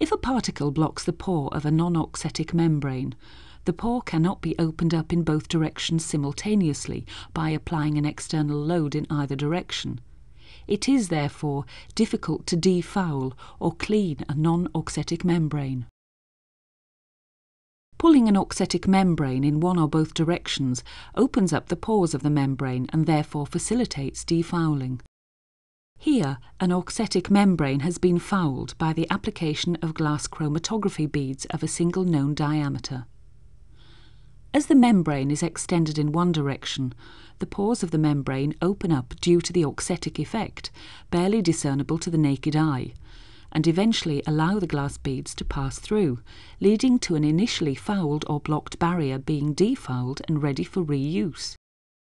If a particle blocks the pore of a non-oxetic membrane, the pore cannot be opened up in both directions simultaneously by applying an external load in either direction. It is therefore difficult to defoul or clean a non-oxetic membrane. Pulling an oxetic membrane in one or both directions opens up the pores of the membrane and therefore facilitates defouling. Here, an auxetic membrane has been fouled by the application of glass chromatography beads of a single known diameter. As the membrane is extended in one direction, the pores of the membrane open up due to the auxetic effect, barely discernible to the naked eye, and eventually allow the glass beads to pass through, leading to an initially fouled or blocked barrier being defouled and ready for reuse.